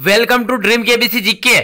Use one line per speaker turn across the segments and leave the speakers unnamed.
welcome to dream K B C GK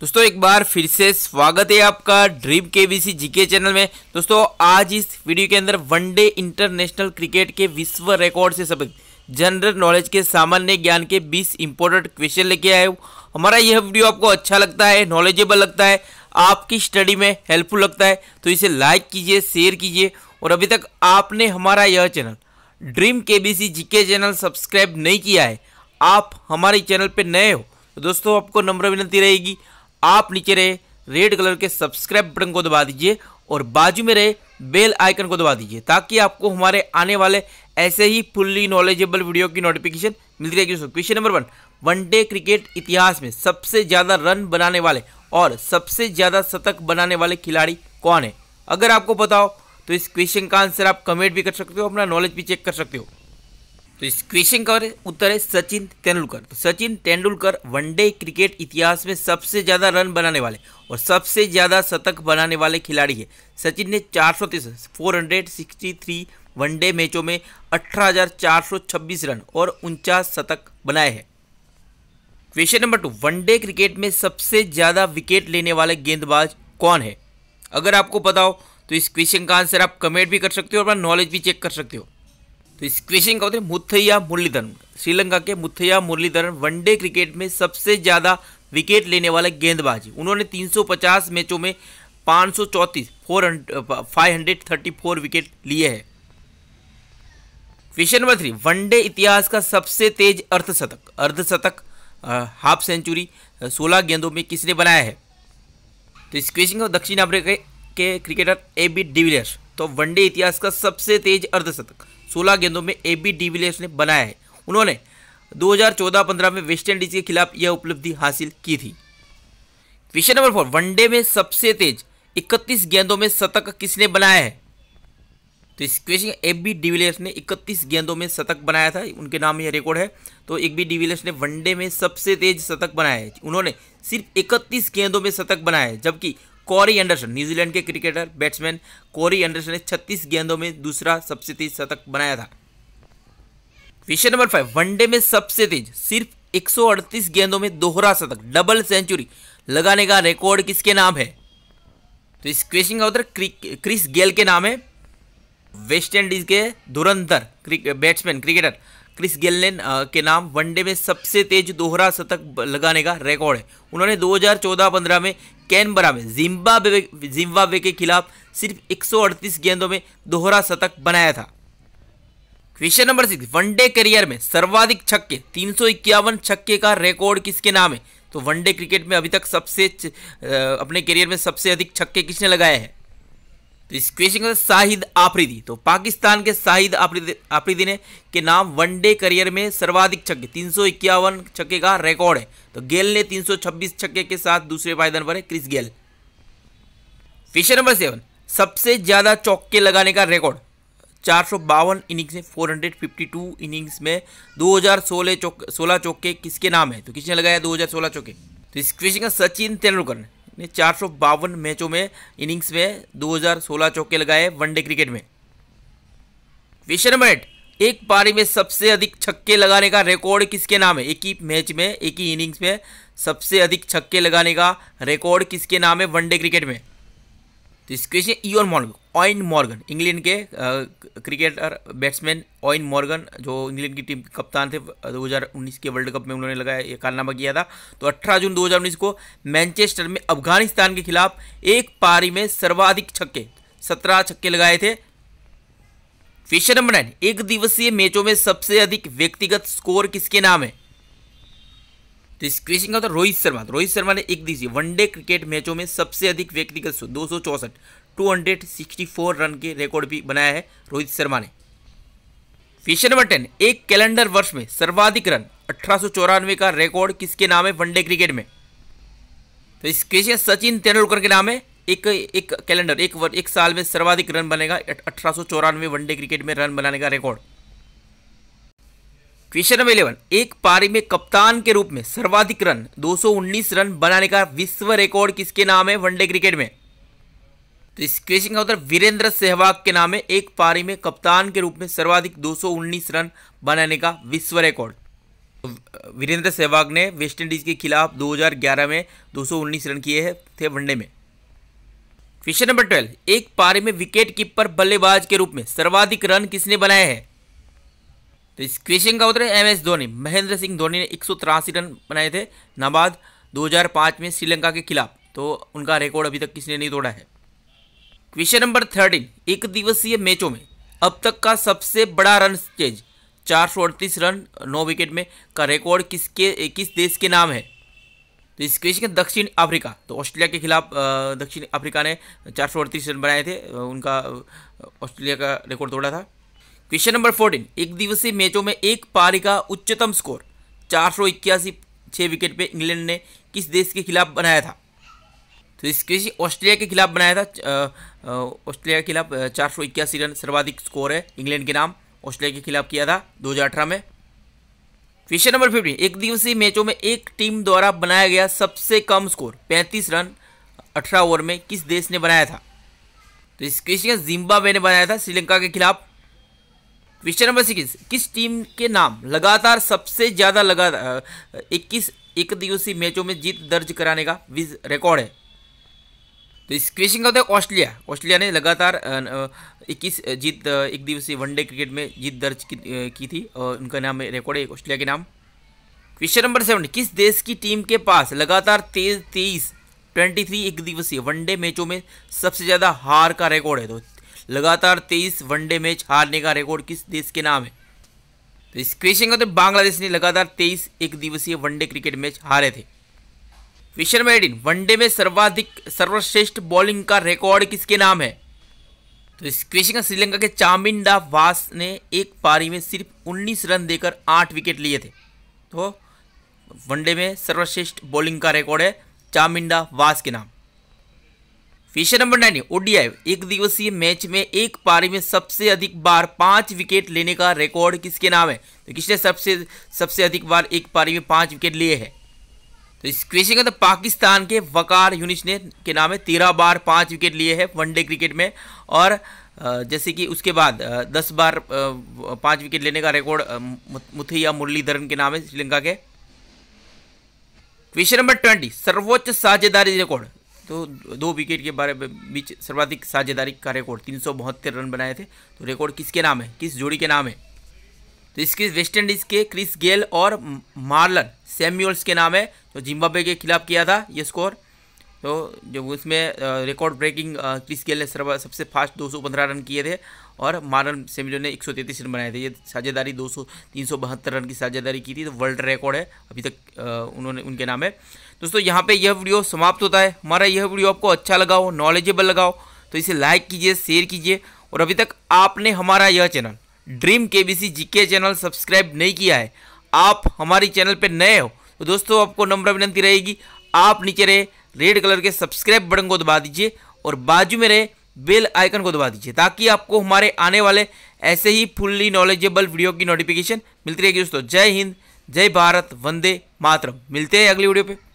दोस्तों एक बार फिर से स्वागत है आपका dream K B C GK channel में दोस्तों आज इस वीडियो के अंदर वनडे इंटरनेशनल क्रिकेट के विश्व रिकॉर्ड से सबक जनरल नॉलेज के सामान्य ज्ञान के 20 इंपॉर्टेंट क्वेश्चन लेके आए हूँ हमारा यह वीडियो आपको अच्छा लगता है नॉलेजेबल लगता है आपकी स्टडी में हेल्पफुल लगता है तो इसे लाइक कीजिए शेयर कीजिए और अभी तक आपने हमारा यह channel dream K B C G K channel subscribe नहीं किया है आप हमारे चैनल पे नए हो तो दोस्तों आपको नम्र विनती रहेगी आप नीचे रहे रेड कलर के सब्सक्राइब बटन को दबा दीजिए और बाजू में रहे बेल आइकन को दबा दीजिए ताकि आपको हमारे आने वाले ऐसे ही फुल्ली नॉलेजेबल वीडियो की नोटिफिकेशन मिलती रहेगी दोस्तों question number one one day cricket इतिहास में सबसे ज़्यादा रन बनाने वाले और सबसे ज़्यादा शतक बनाने वाले खिलाड़ी कौन है अगर आपको बताओ तो इस क्वेश्चन का आंसर आप कमेंट भी कर सकते हो अपना नॉलेज भी चेक कर सकते हो तो इस क्वेश्चन का उत्तर है सचिन तेंदुलकर तो सचिन तेंदुलकर वनडे क्रिकेट इतिहास में सबसे ज़्यादा रन बनाने वाले और सबसे ज़्यादा शतक बनाने वाले खिलाड़ी है सचिन ने चार सौ तीस four hundred sixty three one day मैचों में अठारह हज़ार चार सौ छब्बीस रन और उनचास शतक बनाए हैं question number two one day cricket में सबसे ज़्यादा विकेट लेने वाले गेंदबाज कौन है अगर आपको पता हो तो इस क्वेश्चन का आंसर आप कमेंट भी कर सकते हो और अपना नॉलेज भी चेक कर सकते हो तो इस क्वेश्चन का उत्तर मुथैया मुरलीधरन श्रीलंका के मुथैया मुरलीधरन वनडे क्रिकेट में सबसे ज़्यादा विकेट लेने वाले गेंदबाज उन्होंने 350 मैचों में पाँच सौ चौंतीस विकेट लिए हैं क्वेश्चन नंबर थ्री वनडे इतिहास का सबसे तेज अर्धशतक अर्धशतक हाफ सेंचुरी सोलह गेंदों में किसने बनाया है तो इस क्वेश्चन का दक्षिण अफ्रीका के क्रिकेटर ए बी डिविलियर्स तो वनडे इतिहास का सबसे तेज अर्धशतक सोलह गेंदों में ए बी डिविलियर्स ने बनाया है उन्होंने 2014-15 में वेस्ट इंडीज के खिलाफ यह उपलब्धि हासिल की थी क्वेश्चन नंबर फोर वनडे में सबसे तेज 31 गेंदों में शतक किसने बनाया है तो इस क्वेश्चन ए बी डिविलियर्स ने 31 गेंदों में शतक बनाया था उनके नाम यह रिकॉर्ड है तो ए बी डिविलियर्स ने वनडे में सबसे तेज शतक बनाया है उन्होंने सिर्फ 31 गेंदों में शतक बनाया है जबकि कॉरी एंडरसन न्यूजीलैंड के क्रिकेटर बैट्समैन कॉरी एंडरसन ने छत्तीस गेंदों में दूसरा सबसे तेज शतक बनाया था क्वेश्चन नंबर फाइव वनडे में सबसे तेज सिर्फ 138 गेंदों में दोहरा शतक डबल सेंचुरी लगाने का रिकॉर्ड किसके नाम है तो इस क्वेश्चन का उत्तर क्रिस गेल के नाम है वेस्ट इंडीज के धुरंधर बैट्समैन क्रिकेटर क्रिस गेल ने के नाम वनडे में सबसे तेज दोहरा शतक लगाने का रिकॉर्ड है उन्होंने 2014-15 में कैनबरा में जिम्बाब्वे जिम्बाब्वे के खिलाफ सिर्फ 138 गेंदों में दोहरा शतक बनाया था question number six one day career में सर्वाधिक छक्के तीन छक्के का रिकॉर्ड किसके नाम है तो वनडे क्रिकेट में अभी तक सबसे अपने करियर में सबसे अधिक छक्के किसने लगाए हैं तो इस क्वेश्चन का शाहिद आफरीदी तो पाकिस्तान के शाहिद आफरीदी आफरीदी ने के नाम वनडे करियर में सर्वाधिक छक्के तीन सौ इक्यावन छक्के का रिकॉर्ड है तो गेल ने तीन सौ छब्बीस छक्के के साथ दूसरे पायदान पर है Chris Gayle question number seven सबसे ज़्यादा चौके लगाने का रिकॉर्ड चार सौ बावन इनिंग्स में four hundred fifty two innings में दो हज़ार सोलह चौक सोलह चौके किसके नाम है तो किसने लगाया दो हज़ार सोलह चौके तो इस क्वेश्चन का सचिन तेंदुलकर ने ने चार मैचों में इनिंग्स में 2016 चौके लगाए वनडे क्रिकेट में क्वेश्चन नंबर एट एक पारी में सबसे अधिक छक्के लगाने का रिकॉर्ड किसके नाम है एक ही मैच में एक ही इनिंग्स में सबसे अधिक छक्के लगाने का रिकॉर्ड किसके नाम है वनडे क्रिकेट में तो इस question Eoin Morgan Eoin Morgan England के क्रिकेटर बैट्समैन ऑइन मॉर्गन जो इंग्लैंड की टीम के कप्तान थे 2019 uh, के वर्ल्ड कप में उन्होंने लगाया ये कारनामा किया था तो 18 जून 2019 को मैनचेस्टर में अफगानिस्तान के खिलाफ एक पारी में सर्वाधिक छक्के 17 छक्के लगाए थे क्वेश्चन नंबर नाइन एक दिवसीय मैचों में सबसे अधिक व्यक्तिगत स्कोर किसके नाम है तो इस क्वेश्चन का होता रोहित शर्मा तो रोहित शर्मा ने एक दिवसीय वनडे क्रिकेट मैचों में सबसे अधिक व्यक्तिगत दो सौ two hundred sixty four run के रिकॉर्ड भी बनाया है रोहित शर्मा ने क्वेश्चन नंबर टेन एक कैलेंडर वर्ष में सर्वाधिक रन अठारह का रिकॉर्ड किसके नाम है वनडे क्रिकेट में तो इस क्वेश्चन सचिन तेंदुलकर के नाम है एक एक कैलेंडर एक एक साल में सर्वाधिक रन बनेगा अठारह वनडे क्रिकेट में रन बनाने का रिकॉर्ड क्वेश्चन नंबर इलेवन एक पारी में कप्तान के रूप में सर्वाधिक रन 219 रन बनाने का विश्व रिकॉर्ड किसके नाम है वनडे क्रिकेट में तो इस क्वेश्चन का उत्तर वीरेंद्र सहवाग के नाम है एक पारी में कप्तान के रूप में सर्वाधिक 219 रन बनाने का विश्व रिकॉर्ड तो, वीरेंद्र सहवाग ने वेस्टइंडीज के खिलाफ 2011 में 219 रन किए हैं थे वनडे में क्वेश्चन नंबर ट्वेल्व एक पारी में विकेट कीपर बल्लेबाज के रूप में सर्वाधिक रन किसने बनाए हैं तो इस क्वेश्चन का उत्तर है एम एस धोनी महेंद्र सिंह धोनी ने एक रन बनाए थे नाबाद 2005 में श्रीलंका के खिलाफ तो उनका रिकॉर्ड अभी तक किसी ने नहीं तोड़ा है क्वेश्चन नंबर थर्टीन एक दिवसीय मैचों में अब तक का सबसे बड़ा रन चेंज चार रन नौ विकेट में का रिकॉर्ड किसके किस देश के नाम है तो इस क्वेश्चन का दक्षिण अफ्रीका तो ऑस्ट्रेलिया के खिलाफ दक्षिण अफ्रीका ने चार रन बनाए थे उनका ऑस्ट्रेलिया का रिकॉर्ड तोड़ा था क्वेश्चन नंबर फोर्टीन एक दिवसीय मैचों में एक पारी का उच्चतम स्कोर चार सौ इक्यासी छः विकेट पे इंग्लैंड ने किस देश के खिलाफ बनाया था तो इस क्वेश्चन ऑस्ट्रेलिया के खिलाफ बनाया था ऑस्ट्रेलिया के खिलाफ चार सौ इक्यासी रन सर्वाधिक स्कोर है इंग्लैंड के नाम ऑस्ट्रेलिया के खिलाफ किया था अठारह में क्वेश्चन नंबर फिफ्टीन एक दिवसीय मैचों में एक टीम द्वारा बनाया गया सबसे कम स्कोर पैंतीस रन अठारह ओवर में किस देश ने बनाया था तो इस क्वेश्चन जिम्बाब्वे ने बनाया था श्रीलंका के खिलाफ क्वेश्चन नंबर सिक्स किस टीम के नाम लगातार सबसे ज़्यादा लगा इक्कीस एक दिवसीय मैचों में जीत दर्ज कराने का विज रिकॉर्ड है तो इस क्वेश्चन का होता है ऑस्ट्रेलिया ऑस्ट्रेलिया ने लगातार इक्कीस जीत एक दिवसीय वनडे क्रिकेट में जीत दर्ज की, की थी और उनका नाम रिकॉर्ड है ऑस्ट्रेलिया के नाम क्वेश्चन नंबर सेवन किस देश की टीम के पास लगातार तेईस ट्वेंटी थ्री एक दिवसीय वनडे मैचों में सबसे ज़्यादा हार का रिकॉर्ड है तो लगातार तेईस वनडे मैच हारने का रिकॉर्ड किस देश के नाम है तो इस क्वेश्चन का तो बांग्लादेश ने लगातार तेईस एक दिवसीय वनडे क्रिकेट मैच हारे थे फिशर मेडिन वनडे में सर्वाधिक सर्वश्रेष्ठ बॉलिंग का रिकॉर्ड किसके नाम है तो इस क्वेश्चन का श्रीलंका के चामिंडा वास ने एक पारी में सिर्फ 19 रन देकर आठ विकेट लिए थे तो वनडे में सर्वश्रेष्ठ बॉलिंग का रिकॉर्ड है चामिंडा वास के नाम फिशर नंबर नाइन ओडीआई एक दिवसीय मैच में एक पारी में सबसे अधिक बार पांच विकेट लेने का रिकॉर्ड किसके नाम है तो किसने सबसे सबसे अधिक बार एक पारी में पांच विकेट लिए है तो इस क्वेश्चन का तो पाकिस्तान के वकार यूनिश ने के नाम है तेरह बार पांच विकेट लिए हैं वनडे क्रिकेट में और जैसे कि उसके बाद दस बार पांच विकेट लेने का रिकॉर्ड मुथैया मुरलीधरन के नाम है श्रीलंका के क्वेश्चन नंबर ट्वेंटी सर्वोच्च साझेदारी रिकॉर्ड तो दो विकेट के बारे बीच सर्वाधिक साझेदारी का रिकॉर्ड तीन रन बनाए थे तो रिकॉर्ड किसके नाम है किस जोड़ी के नाम है तो इसके वेस्ट इंडीज़ के क्रिस गेल और मार्लन सैम्यूल्स के नाम है जो तो जिम्बाब्वे के खिलाफ किया था ये स्कोर तो जब उसमें रिकॉर्ड ब्रेकिंग क्रिस गेल ने सबसे फास्ट 215 रन किए थे और मारन सेमिलो ने 133 रन बनाए थे ये साझेदारी दो सौ रन की साझेदारी की थी तो वर्ल्ड रिकॉर्ड है अभी तक उन्होंने उनके नाम है दोस्तों यहाँ पे यह वीडियो समाप्त होता है हमारा यह वीडियो आपको अच्छा लगा हो नॉलेजेबल लगा हो तो इसे लाइक कीजिए शेयर कीजिए और अभी तक आपने हमारा यह channel dream K B channel subscribe नहीं किया है आप हमारी चैनल पर नए हो तो दोस्तों आपको नम्र विनंती रहेगी आप नीचे रहे रेड कलर के सब्सक्राइब बटन को दबा दीजिए और बाजू में रहे बेल आइकन को दबा दीजिए ताकि आपको हमारे आने वाले ऐसे ही फुल्ली नॉलेजेबल वीडियो की नोटिफिकेशन मिलती रहेगी दोस्तों जय हिंद जय भारत वंदे मातरम मिलते हैं अगली वीडियो पे